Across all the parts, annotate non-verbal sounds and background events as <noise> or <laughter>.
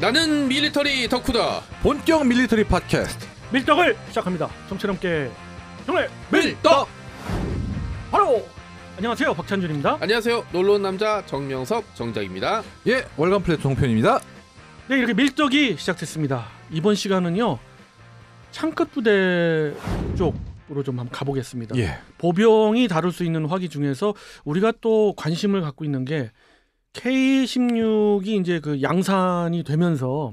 나는 밀리터리 덕후다. 본격 밀리터리 팟캐스트 밀떡을 시작합니다. 정치럼께 정말 밀떡. 바로 안녕하세요 박찬준입니다. 안녕하세요. 놀러 온 남자 정명섭 정작입니다. 예 월간 플랫 종편입니다. 네 이렇게 밀떡이 시작됐습니다. 이번 시간은요 창끝 부대 쪽으로 좀 한번 가보겠습니다. 예. 보병이 다룰 수 있는 화기 중에서 우리가 또 관심을 갖고 있는 게 K16이 이제 그 양산이 되면서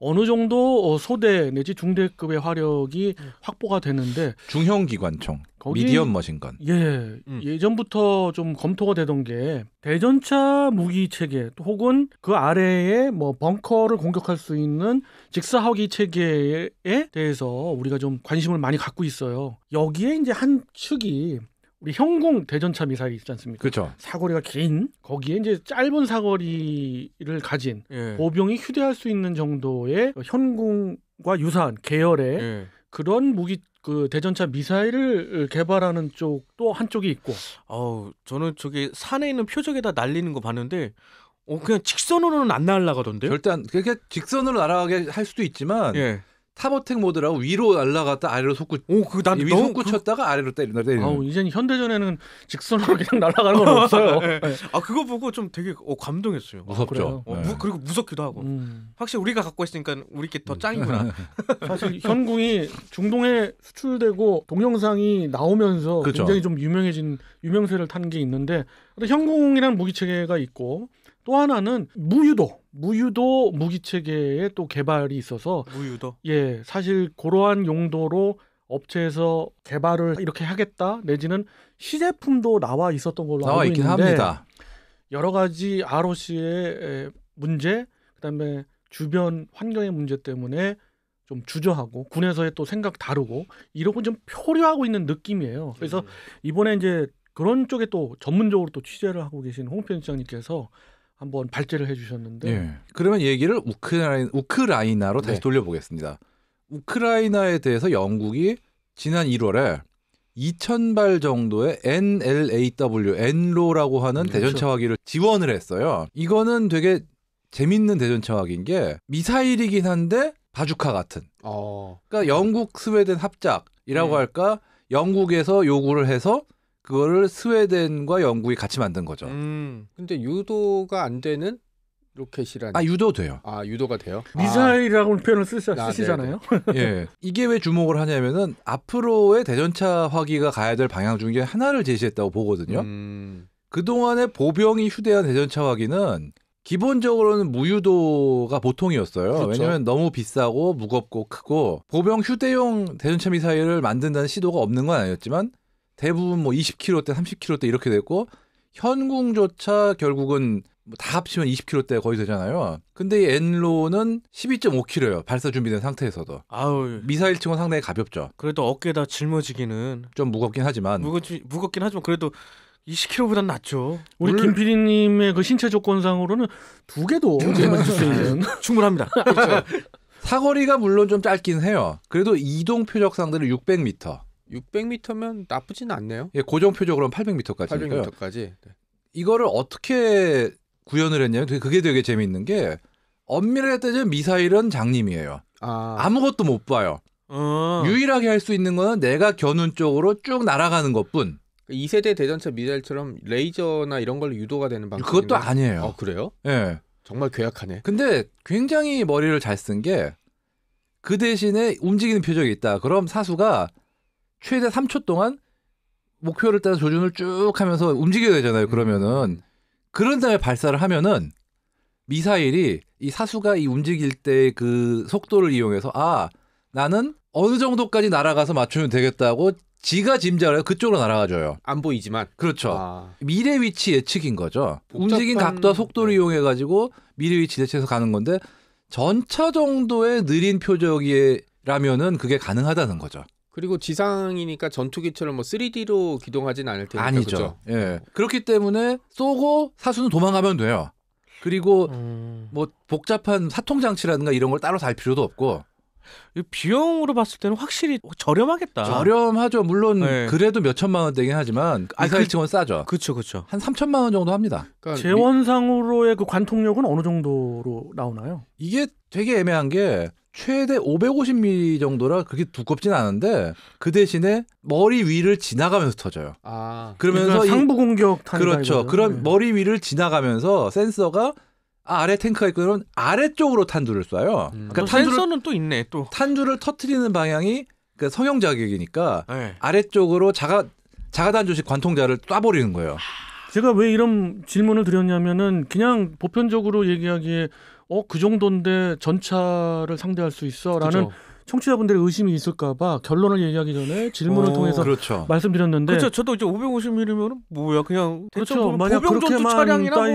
어느 정도 어, 소대 내지 중대급의 화력이 확보가 되는데 중형 기관총 미디엄 머신건 예 음. 예전부터 좀 검토가 되던 게 대전차 무기 체계 혹은 그 아래에 뭐 벙커를 공격할 수 있는 직사화기 체계에 대해서 우리가 좀 관심을 많이 갖고 있어요 여기에 이제 한 축이 우리 형공 대전차 미사일 이 있지 않습니까? 그렇 사거리가 긴 거기에 이제 짧은 사거리를 가진 예. 보병이 휴대할 수 있는 정도의 현공과 유사한 계열의 예. 그런 무기 그 대전차 미사일을 개발하는 쪽 또 한쪽이 있고. 어, 우 저는 저기 산에 있는 표적에다 날리는 거 봤는데 어 그냥 직선으로는 안 날아가던데. 절대 안, 그렇게 직선으로 날아가게 할 수도 있지만 예. 타버텍 모드라고 위로 날라갔다 아래로 속구. 오, 그 난 위로 속구 그 쳤다가 아래로 때린다 때리는. 아, 이제는 현대전에는 직선으로 그냥 날아가는 건 없어요. 네. <laughs> 네. 아, 그거 보고 좀 되게 어, 감동했어요. 아, 무섭죠. 어, 네. 무, 그리고 무섭기도 하고. 음. 확실히 우리가 갖고 있으니까 우리게 더 짱이구나. 네. <laughs> 사실 현궁이 중동에 수출되고 동영상이 나오면서 그쵸. 굉장히 좀 유명해진 유명세를 탄 게 있는데 현궁이란 무기체계가 있고 또 하나는 무유도, 무유도 무기 체계의 또 개발이 있어서 무유도. 예, 사실 고러한 용도로 업체에서 개발을 이렇게 하겠다 내지는 시제품도 나와 있었던 걸로 나와 알고 있긴 있는데 합니다. 여러 가지 ROC의 문제, 그다음에 주변 환경의 문제 때문에 좀 주저하고 군에서의 또 생각 다르고 이러고 좀 표류하고 있는 느낌이에요. 예. 그래서 이번에 이제 그런 쪽에 또 전문적으로 또 취재를 하고 계신 홍편 시장님께서 한번 발제를 해주셨는데. 예. 그러면 얘기를 우크라이, 우크라이나로 다시 네. 돌려보겠습니다. 우크라이나에 대해서 영국이 지난 1월에 2,000발 정도의 NLAW, NLO라고 하는 네, 그렇죠. 대전차화기를 지원을 했어요. 이거는 되게 재밌는 대전차화기인 게 미사일이긴 한데 바주카 같은. 어. 그러니까 영국 스웨덴 합작이라고 네. 할까? 영국에서 요구를 해서 그거를 스웨덴과 영국이 같이 만든 거죠. 음. 근데 유도가 안 되는 로켓이라는 아 유도 돼요. 아 유도가 돼요? 미사일이라고 아. 표현을 쓰시, 아, 잖아요 <laughs> 예, 이게 왜 주목을 하냐면은 앞으로의 대전차 화기가 가야 될 방향 중에 하나를 제시했다고 보거든요. 음. 그동안의 보병이 휴대한 대전차 화기는 기본적으로는 무유도가 보통이었어요. 그렇죠. 왜냐하면 너무 비싸고 무겁고 크고 보병 휴대용 대전차 미사일을 만든다는 시도가 없는 건 아니었지만 대부분 뭐 20kg대, 30kg대 이렇게 됐고 현궁조차 결국은 뭐다 합치면 20kg대 거의 되잖아요. 근데 이 엔로는 12.5kg예요. 발사 준비된 상태에서도. 아우 미사일 치고 상당히 가볍죠. 그래도 어깨에다 짊어지기는 좀 무겁긴 하지만 무겁지, 무겁긴 하지만 그래도 20kg보단 낫죠. 우리 물... 김 PD님의 그 신체 조건상으로는 두 개도 짊어질 수 있는 <laughs> 충분합니다. 그렇죠. 사거리가 물론 좀 짧긴 해요. 그래도 이동 표적 상대로 600m. 600m면 나쁘진 않네요. 예, 고정표적으로는 800m까지. 800m까지. 네. 이거를 어떻게 구현을 했냐면 그게 되게 재미있는 게 엄밀하게 따지면 미사일은 장님이에요. 아. 무것도못 봐요. 어. 유일하게 할 수 있는 건 내가 겨눈 쪽으로 쭉 날아가는 것뿐. 2세대 그러니까 대전차 미사일처럼 레이저나 이런 걸로 유도가 되는 방식 그것도 아니에요. 어, 그래요? 예. 네. 정말 괴악하네. 근데 굉장히 머리를 잘 쓴 게 그 대신에 움직이는 표적이 있다. 그럼 사수가 최대 3초 동안 목표를 따라 조준을 쭉 하면서 움직여야 되잖아요. 그러면은 그런 다음에 발사를 하면은 미사일이 이 사수가 이 움직일 때 그 속도를 이용해서 아 나는 어느 정도까지 날아가서 맞추면 되겠다고 지가 짐작을 해요. 그쪽으로 날아가줘요. 안 보이지만 그렇죠. 아. 미래 위치 예측인 거죠. 복잡한... 움직인 각도와 속도를 네. 이용해 가지고 미래 위치 대체해서 가는 건데 전차 정도의 느린 표적이라면은 그게 가능하다는 거죠. 그리고 지상이니까 전투기처럼 뭐 3D로 기동하진 않을 테니까 아니죠. 그죠? 예. 그렇기 때문에 쏘고 사수는 도망가면 돼요. 그리고 음... 뭐 복잡한 사통 장치라든가 이런 걸 따로 살 필요도 없고 비용으로 봤을 때는 확실히 저렴하겠다. 저렴하죠. 물론 네. 그래도 몇 천만 원대긴 하지만 아이카이층은 그 싸죠. 그렇죠, 그렇죠. 한 3천만 원 정도 합니다. 그러니까 재원상으로의 그 관통력은 어느 정도로 나오나요? 이게 되게 애매한 게 최대 550mm 정도라 그게 두껍진 않은데 그 대신에 머리 위를 지나가면서 터져요. 아, 그러니까 그러면서 그 상부 공격 탄 그렇죠. 이거죠. 그런 네. 머리 위를 지나가면서 센서가 아, 래 탱크가 있거든 아래쪽으로 탄두를 쏴요. 음. 그러니까 탄두를, 센서는 또 있네 또. 탄두를 터트리는 방향이 그러니까 성형 자격이니까 네. 아래쪽으로 자가 자가단 조식 관통자를 쏴버리는 거예요. 제가 왜 이런 질문을 드렸냐면은 그냥 보편적으로 얘기하기에 어 그 정도인데 전차를 상대할 수 있어라는 그죠. 청취자분들의 의심이 있을까봐 결론을 얘기하기 전에 질문을 어, 통해서 그렇죠. 말씀드렸는데 그렇죠. 저도 이제 550mm면 뭐야 그냥 그렇죠. 만약 그렇게만 차량이 따,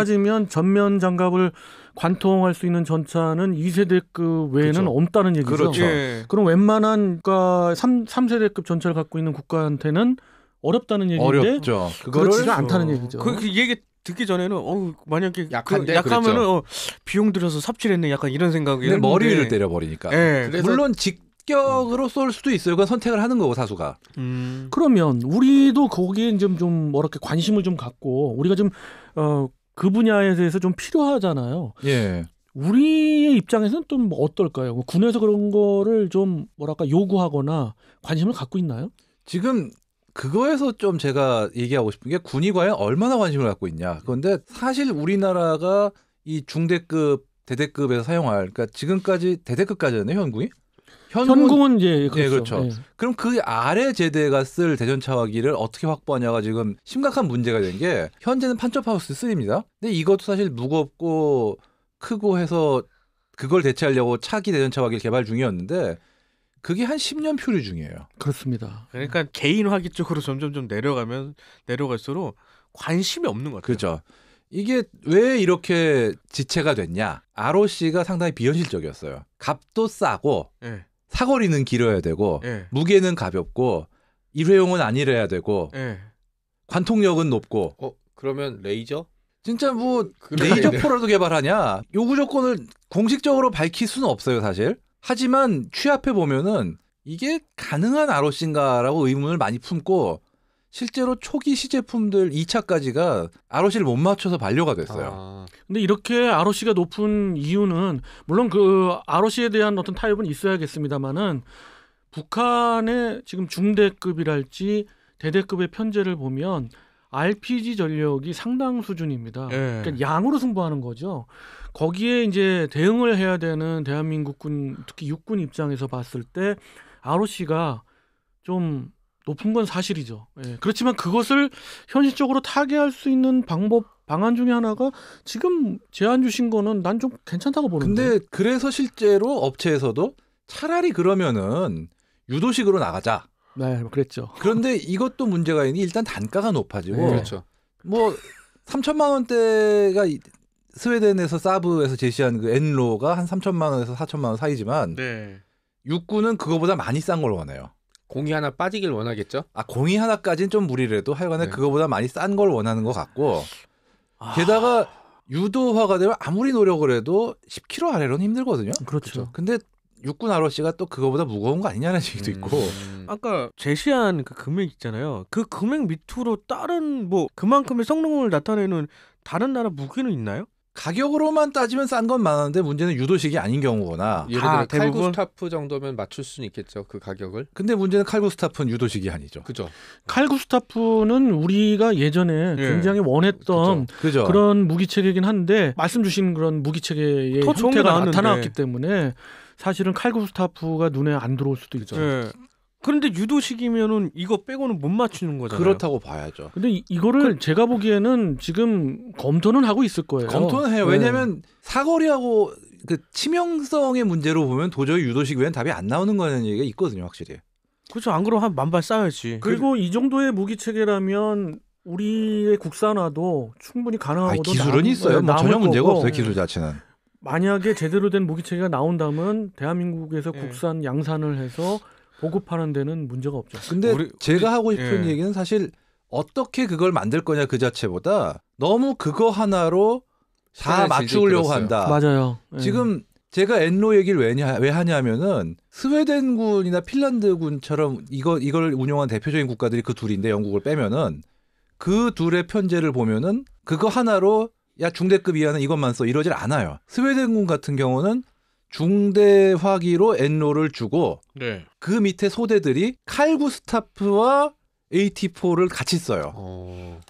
예. 지면 전면 장갑을 관통할 수 있는 전차는 2세대급 외에는 그렇죠. 없다는 얘기죠. 그렇죠. 그렇죠. 예. 그럼 웬만한 그니까 3, 3세대급 전차를 갖고 있는 국가한테는 어렵다는 얘기인데 어렵죠. 그렇지 않다는 어. 얘기죠. 그, 그 얘기 듣기 전에는 어우 만약에 그 약한데 그, 약하면은 어, 비용 들여서 삽질했네 약간 이런 생각이 머리를 때려 버리니까. 네, 예. 물론 직격으로 쏠 수도 있어요. 그건 선택을 하는 거고 사수가. 음. 그러면 우리도 거기에 좀, 좀 뭐랄까 관심을 좀 갖고 우리가 좀 어, 그 분야에 대해서 좀 필요하잖아요. 예. 우리의 입장에서는 좀 어떨까요? 뭐 군에서 그런 거를 좀 뭐랄까 요구하거나 관심을 갖고 있나요? 지금 그거에서 좀 제가 얘기하고 싶은 게 군이 과연 얼마나 관심을 갖고 있냐. 그런데 사실 우리나라가 이 중대급 대대급에서 사용할 그러니까 지금까지 대대급까지였네 현군이. 현군, 은 예, 그렇죠. 예, 그렇죠. 예. 그럼 그 아래 제대가 쓸 대전 차화기를 어떻게 확보하냐가 지금 심각한 문제가 된 게 현재는 판첩하우스 쓰입니다 근데 이것도 사실 무겁고 크고 해서 그걸 대체하려고 차기 대전 차화기를 개발 중이었는데 그게 한 10년 표류 중이에요. 그렇습니다. 그러니까 네. 개인화기 쪽으로 점점 좀 내려가면 내려갈수록 관심이 없는 것 같아요. 그죠. 이게 왜 이렇게 지체가 됐냐? ROC가 상당히 비현실적이었어요. 값도 싸고 네. 사거리는 길어야 되고 네. 무게는 가볍고 일회용은 아니래야 되고 네. 관통력은 높고 어 그러면 레이저? 진짜 뭐 레이저 포라도 개발하냐? 요구 조건을 공식적으로 밝힐 수는 없어요, 사실. 하지만 취합해 보면은 이게 가능한 ROC인가라고 의문을 많이 품고 실제로 초기 시제품들 2차까지가 ROC를 못 맞춰서 반려가 됐어요. 아. 근데 이렇게 ROC가 높은 이유는 물론 그 ROC에 대한 어떤 타협은 있어야겠습니다만은 북한의 지금 중대급이랄지 대대급의 편제를 보면 RPG 전력이 상당 수준입니다. 예. 그러니까 양으로 승부하는 거죠. 거기에 이제 대응을 해야 되는 대한민국군 특히 육군 입장에서 봤을 때 ROC가 좀 높은 건 사실이죠. 예. 그렇지만 그것을 현실적으로 타개할 수 있는 방법 방안 중에 하나가 지금 제안 주신 거는 난 좀 괜찮다고 보는데. 근데 그래서 실제로 업체에서도 차라리 그러면은 유도식으로 나가자. 네, 뭐 그랬죠. 그런데 이것도 문제가 있는 일단 단가가 높아지고 네. 그렇죠. 뭐 3천만 원대가 스웨덴에서 사브에서 제시한 그 엔로가 한 3천만 원에서 4천만 원 사이지만 네. 육군은 그거보다 많이 싼 걸 원해요. 공이 하나 빠지길 원하겠죠? 아 공이 하나까지는 좀무리래도 하여간에 네. 그거보다 많이 싼 걸 원하는 것 같고 아. 게다가 유도화가 되면 아무리 노력을 해도 10kg 아래로는 힘들거든요. 그렇죠. 그렇죠. 근데 육군 ROC가 또 그거보다 무거운 거 아니냐는 얘기도 음. 있고 아까 제시한 그 금액 있잖아요 그 금액 밑으로 다른 뭐 그만큼의 성능을 나타내는 다른 나라 무기는 있나요? 가격으로만 따지면 싼 건 많은데 문제는 유도식이 아닌 경우거나 예를 들어 아, 칼구스타프 정도면 맞출 수는 있겠죠 그 가격을. 근데 문제는 칼구스타프는 유도식이 아니죠. 그죠. 칼구스타프는 우리가 예전에 예. 굉장히 원했던 그죠. 그런 무기체계이긴 한데 말씀 주신 그런 무기체계의 형태가 나나타나기 때문에 사실은 칼국 스타프가 눈에 안 들어올 수도 있죠. 네. 그런데 유도식이면은 이거 빼고는 못 맞추는 거잖아요. 그렇다고 봐야죠. 근데 이, 거를 그... 제가 보기에는 지금 검토는 하고 있을 거예요. 검토는 해요. 왜냐하면 네. 사거리하고 그 치명성의 문제로 보면 도저히 유도식 외엔 답이 안 나오는 거는 얘기가 있거든요, 확실히. 그렇죠. 안 그러면 한 만발 쌓아야지. 그리고 그... 이 정도의 무기 체계라면 우리의 국산화도 충분히 가능하고 기술은 남, 있어요. 뭐 전혀 문제가 없어요. 기술 자체는. 만약에 제대로 된 모기 체계가 나온다면 대한민국에서 예. 국산 양산을 해서 보급하는 데는 문제가 없죠. 근데 우리, 제가 우리, 하고 싶은 예. 얘기는 사실 어떻게 그걸 만들 거냐 그 자체보다 너무 그거 하나로 다 맞추려고 한다. 맞아요. 예. 지금 제가 엔로 얘기를 왜냐 왜 하냐면은 스웨덴군이나 핀란드군처럼 이거 이걸 운영한 대표적인 국가들이 그 둘인데 영국을 빼면은 그 둘의 편제를 보면은 그거 하나로 야 중대급 이하는 이것만 써 이러질 않아요. 스웨덴군 같은 경우는 중대 화기로 엔로를 주고 네. 그 밑에 소대들이 칼구스타프와 AT4를 같이 써요. 어...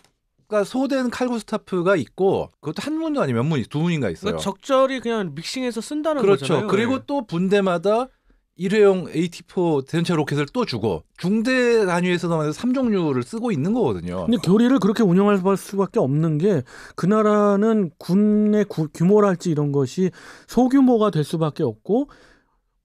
그러니까 소대는 칼구스타프가 있고 그것도 한 문도 아니면 몇 문이 두 문인가 있어요. 그러니까 적절히 그냥 믹싱해서 쓴다는 그렇죠. 거잖아요. 그렇죠. 그리고 네. 또 분대마다 일회용 AT4 대전차 로켓을 또 주고 중대 단위에서도 해서 3종류를 쓰고 있는 거거든요. 근데 교리를 그렇게 운영할 수밖에 없는 게 그 나라는 군의 구, 규모랄지 이런 것이 소규모가 될 수밖에 없고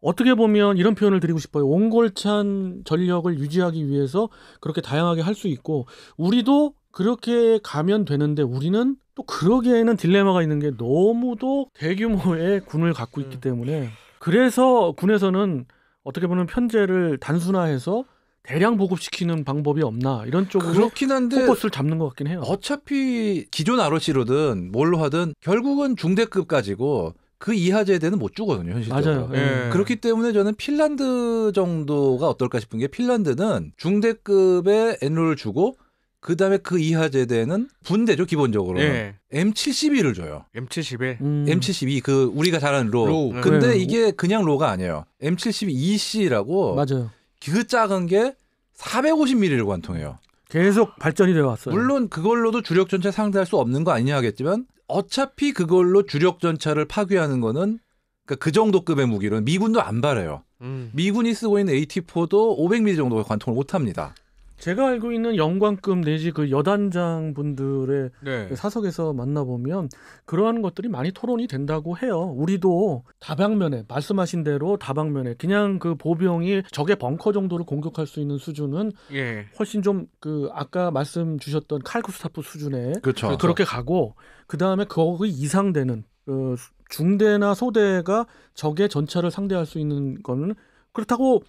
어떻게 보면 이런 표현을 드리고 싶어요. 온골찬 전력을 유지하기 위해서 그렇게 다양하게 할 수 있고 우리도 그렇게 가면 되는데 우리는 또 그러기에는 딜레마가 있는 게 너무도 대규모의 군을 갖고 있기 음. 때문에 그래서 군에서는 어떻게 보면 편제를 단순화해서 대량 보급시키는 방법이 없나 이런 쪽으로 그렇긴 한데 포커스를 잡는 것 같긴 해요. 어차피 기존 ROC로든 뭘로 하든 결국은 중대급까지고 그 이하 제대는 못 주거든요 현실적으로. 맞아요. 예. 음. 그렇기 때문에 저는 핀란드 정도가 어떨까 싶은 게 핀란드는 중대급의 엔롤을 주고 그다음에 그 이하 제대는 분대죠 기본적으로 예. m 7 1를 줘요. M71. 음. M72 그 우리가 잘 아는 로. 로. 근데 네. 이게 그냥 로가 아니에요. M72EC라고 맞아요. 그 작은 게 450mm를 관통해요. 계속 발전이 되어 왔어요. 물론 그걸로도 주력 전차 상대할 수 없는 거 아니냐 하겠지만 어차피 그걸로 주력 전차를 파괴하는 거는 그그 그러니까 정도 급의 무기로는 미군도 안 바래요. 음. 미군이 쓰고 있는 AT4도 500mm 정도의 관통을 못 합니다. 제가 알고 있는 영광급 내지 그 여단장 분들의 네. 사석에서 만나보면 그러한 것들이 많이 토론이 된다고 해요. 우리도 다방면에 말씀하신 대로 다방면에 그냥 그 보병이 적의 벙커 정도를 공격할 수 있는 수준은 예. 훨씬 좀 그 아까 말씀 주셨던 칼구스타프 수준에 그쵸. 그렇죠. 그, 그렇게 가고 그 다음에 거기 이상 되는 그 어, 중대나 소대가 적의 전차를 상대할 수 있는 거는 그렇다고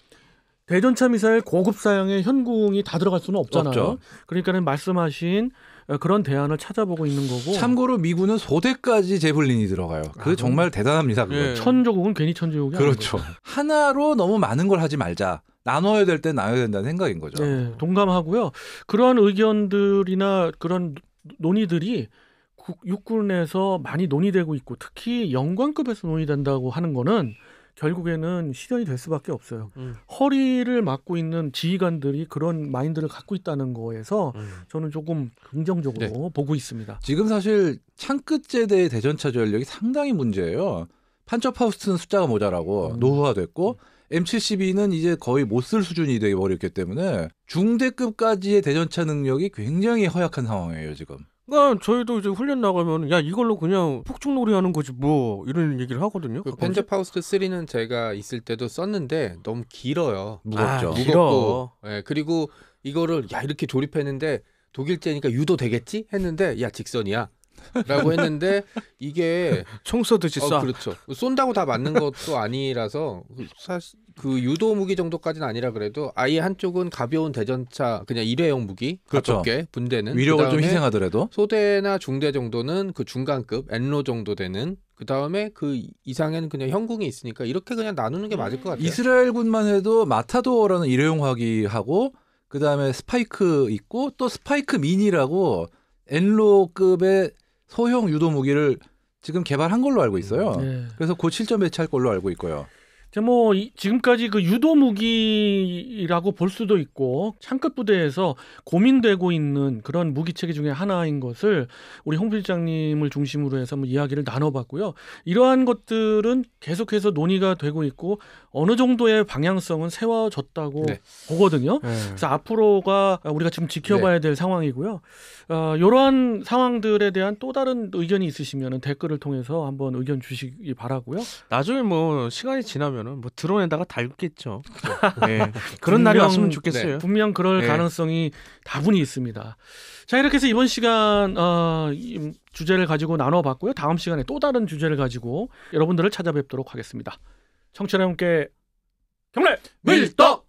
대전차 미사일 고급 사양의 현궁이 다 들어갈 수는 없잖아요. 그러니까는 말씀하신 어, 그런 대안을 찾아보고 있는 거고. 참고로 미군은 소대까지 제블린이 들어가요. 그 아, 정말 대단합니다. 예. 천조국은 괜히 천조국이 그렇죠. 하나로 너무 많은 걸 하지 말자. 나눠야 될 때 나눠야 된다는 생각인 거죠. 네, 동감하고요. 그러한 의견들이나 그런 논의들이 국, 육군에서 많이 논의되고 있고 특히 영관급에서 논의된다고 하는 거는 결국에는 실현이 될 수밖에 없어요. 음. 허리를 맡고 있는 지휘관들이 그런 마인드를 갖고 있다는 거에서 음. 저는 조금 긍정적으로 네. 보고 있습니다. 지금 사실 창끝제대의 대전차 전력이 상당히 문제예요. 판처파우스트는 숫자가 모자라고 음. 노후화됐고 M72는 이제 거의 못 쓸 수준이 되어버렸기 때문에 중대급까지의 대전차 능력이 굉장히 허약한 상황이에요 지금. 그러니까 저희도 이제 훈련 나가면 야 이걸로 그냥 폭죽놀이 하는 거지 뭐 이런 얘기를 하거든요. 그 펜저 그 파우스트 3는 제가 있을 때도 썼는데 너무 길어요. 무겁죠. 아, 무겁고. 예, 네, 그리고 이거를 야 이렇게 조립했는데 독일제니까 유도 되겠지 했는데 야 직선이야. 라고 했는데 이게 총 쏘듯이 어, 쏴. 어, 그렇죠. 쏜다고 다 맞는 것도 아니라서 그 사실 그 유도 무기 정도까지는 아니라 그래도 아예 한쪽은 가벼운 대전차 그냥 일회용 무기 그렇죠. 가볍게 분대는 위력을 좀 희생하더라도 소대나 중대 정도는 그 중간급 엔로 정도 되는 그 다음에 그 이상에는 그냥 형궁이 있으니까 이렇게 그냥 나누는 게 맞을 것 같아요. 이스라엘군만 해도 마타도라는 어 일회용 화기하고 그 다음에 스파이크 있고 또 스파이크 미니라고 엔로급의 소형 유도 무기를 지금 개발한 걸로 알고 있어요. 음, 네. 그래서 곧 실전 배치할 걸로 알고 있고요. 뭐 지금까지 그 유도 무기라고 볼 수도 있고 창급 부대에서 고민되고 있는 그런 무기 체계 중에 하나인 것을 우리 홍 필장님을 중심으로 해서 뭐 이야기를 나눠봤고요. 이러한 것들은 계속해서 논의가 되고 있고 어느 정도의 방향성은 세워졌다고 네. 보거든요. 네. 그래서 앞으로가 우리가 지금 지켜봐야 네. 될 상황이고요. 어, 이러한 상황들에 대한 또 다른 의견이 있으시면 댓글을 통해서 한번 의견 주시기 바라고요. 나중에 뭐 시간이 지나면은 뭐 드론에다가 달겠죠. <laughs> 네. 그런 분명, 날이 왔으면 좋겠어요. 네, 분명 그럴 네. 가능성이 다분히 있습니다. 자 이렇게 해서 이번 시간 어, 주제를 가지고 나눠봤고요. 다음 시간에 또 다른 주제를 가지고 여러분들을 찾아뵙도록 하겠습니다. 청취자 여러분께 경례 밀떡!